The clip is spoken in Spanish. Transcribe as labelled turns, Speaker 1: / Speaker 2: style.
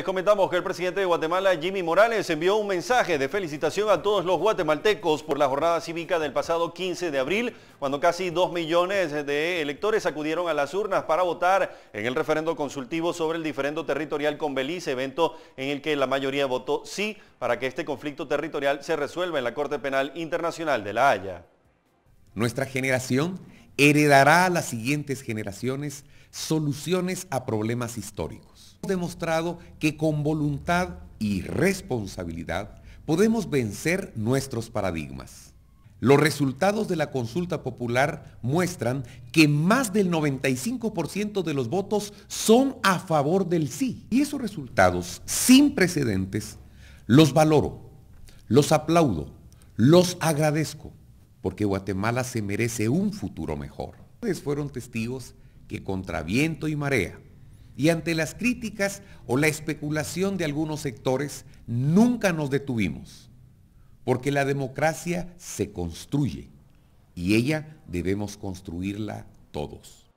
Speaker 1: Les comentamos que el presidente de Guatemala, Jimmy Morales, envió un mensaje de felicitación a todos los guatemaltecos por la jornada cívica del pasado 15 de abril, cuando casi 2 millones de electores acudieron a las urnas para votar en el referendo consultivo sobre el diferendo territorial con Belice, evento en el que la mayoría votó sí para que este conflicto territorial se resuelva en la Corte Penal Internacional de La Haya.
Speaker 2: Nuestra generación heredará a las siguientes generaciones soluciones a problemas históricos.
Speaker 1: Hemos demostrado
Speaker 2: que con voluntad y responsabilidad podemos vencer nuestros paradigmas. Los resultados de la consulta popular muestran que más del 95% de los votos son a favor del sí. Y esos resultados sin precedentes los valoro, los aplaudo, los agradezco porque Guatemala se merece un futuro mejor. Ustedes fueron testigos que contra viento y marea, y ante las críticas o la especulación de algunos sectores, nunca nos detuvimos, porque la democracia
Speaker 1: se construye y ella debemos construirla todos.